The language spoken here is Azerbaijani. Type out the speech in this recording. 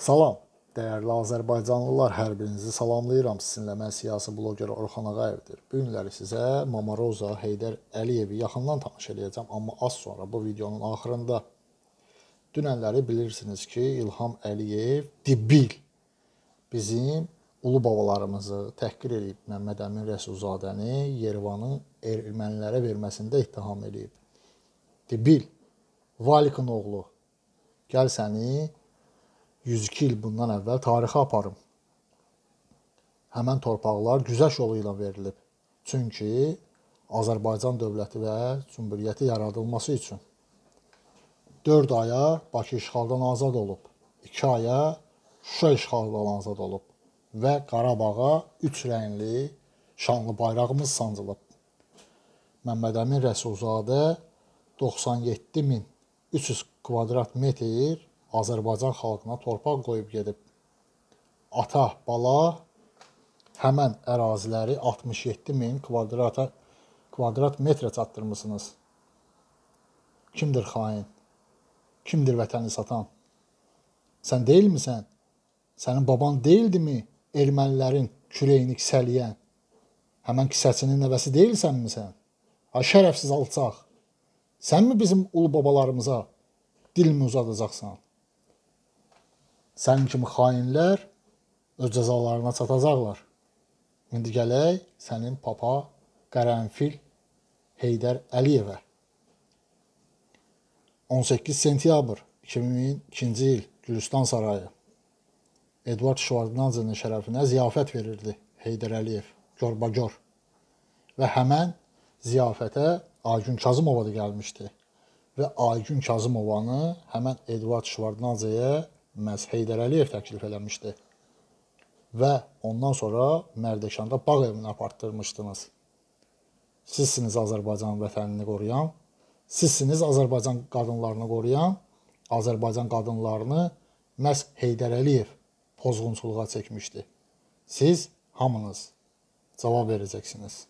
Salam, dəyərli azərbaycanlılar, hər birinizi salamlayıram. Sizinlə mən siyasi bloqer Orxan Ağayevdir. Bu günləri sizə Mamaroza Heydər Əliyevi yaxından tanış eləyəcəm, amma az sonra bu videonun axırında dünənləri bilirsiniz ki, İlham Əliyev dibil bizim ulu babalarımızı təhqir edib Məmməd Əmin Rəsulzadəni Yerevanın ermənilərə verməsində ittiham eləyib. Dibil Valikın oğlu gəl səni 102 il bundan əvvəl tarixə aparım. Həmən torpaqlar güzəş yolu ilə verilib. Çünki Azərbaycan dövləti və cümhuriyyəti yaradılması üçün 4 aya Bakı işğaldan azad olub. 2 aya Şuşa işğaldan azad olub və Qarabağa 3 rəngli şanlı bayrağımız sancılıb. Məmmədəmin Rəsulzadə 97300 kvadrat metr Azərbaycan xalqına torpaq qoyub gedib. Ata, bala həmin əraziləri 67 min kvadrata kvadrat metrə çatdırmısınız. Kimdir xain? Kimdir vətəni satan? Sən deyilmisən? Sənin baban deyildimi ermənilərin kürəyini kisələyən? Həmin kisəsinin nəvəsi deyilsənmi sən? Ha şərəfsiz alçaq. Sənmi bizim ulu babalarımıza dilini uzadacaqsan? Sənin kimi xainlər öz cəzalarına çatacaqlar. İndi gələk sənin papa Qərənfil Heydər Əliyevə. 18 sentyabr 2002-ci il Gülüstan sarayı. Eduard Şvarnadzənin şərəfinə ziyafət verirdi Heydər Əliyev gorbagor. Və həmin ziyafətə Aygün Kazımova da gəlmişdi və Aygün Kazımovanı həmin Eduard Şvarnadzəyə məhz Heydər Əliyev təklif eləmişdi. Və ondan sonra Mərdəkanda bağ evini apartdırmışdınız. Sizsiniz Azərbaycan vətənini qoruyan, sizsiniz Azərbaycan qadınlarını qoruyan, Azərbaycan qadınlarını məhz Heydər Əliyev pozğunçuluğa çəkmişdi. Siz hamınız cavab verəcəksiniz.